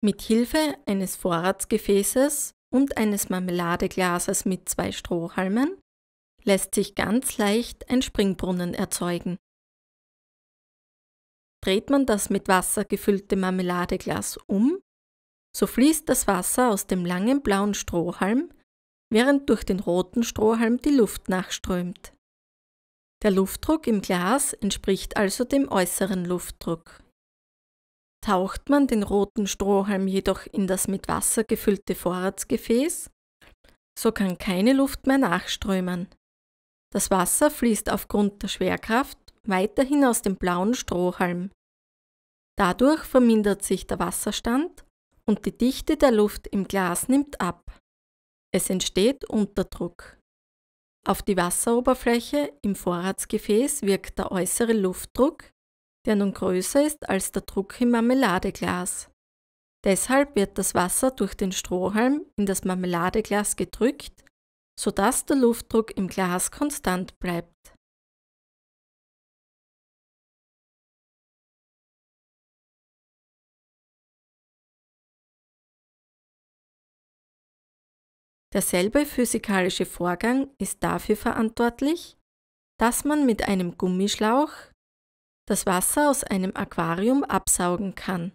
Mit Hilfe eines Vorratsgefäßes und eines Marmeladeglases mit zwei Strohhalmen lässt sich ganz leicht ein Springbrunnen erzeugen. Dreht man das mit Wasser gefüllte Marmeladeglas um, so fließt das Wasser aus dem langen blauen Strohhalm, während durch den roten Strohhalm die Luft nachströmt. Der Luftdruck im Glas entspricht also dem äußeren Luftdruck Taucht man den roten Strohhalm jedoch in das mit Wasser gefüllte Vorratsgefäß, so kann keine Luft mehr nachströmen. Das Wasser fließt aufgrund der Schwerkraft weiterhin aus dem blauen Strohhalm. Dadurch vermindert sich der Wasserstand und die Dichte der Luft im Glas nimmt ab. Es entsteht Unterdruck. Auf die Wasseroberfläche im Vorratsgefäß wirkt der äußere Luftdruck, der nun größer ist als der Druck im Marmeladeglas. Deshalb wird das Wasser durch den Strohhalm in das Marmeladeglas gedrückt, sodass der Luftdruck im Glas konstant bleibt. Derselbe physikalische Vorgang ist dafür verantwortlich, dass man mit einem Gummischlauch das Wasser aus einem Aquarium absaugen kann.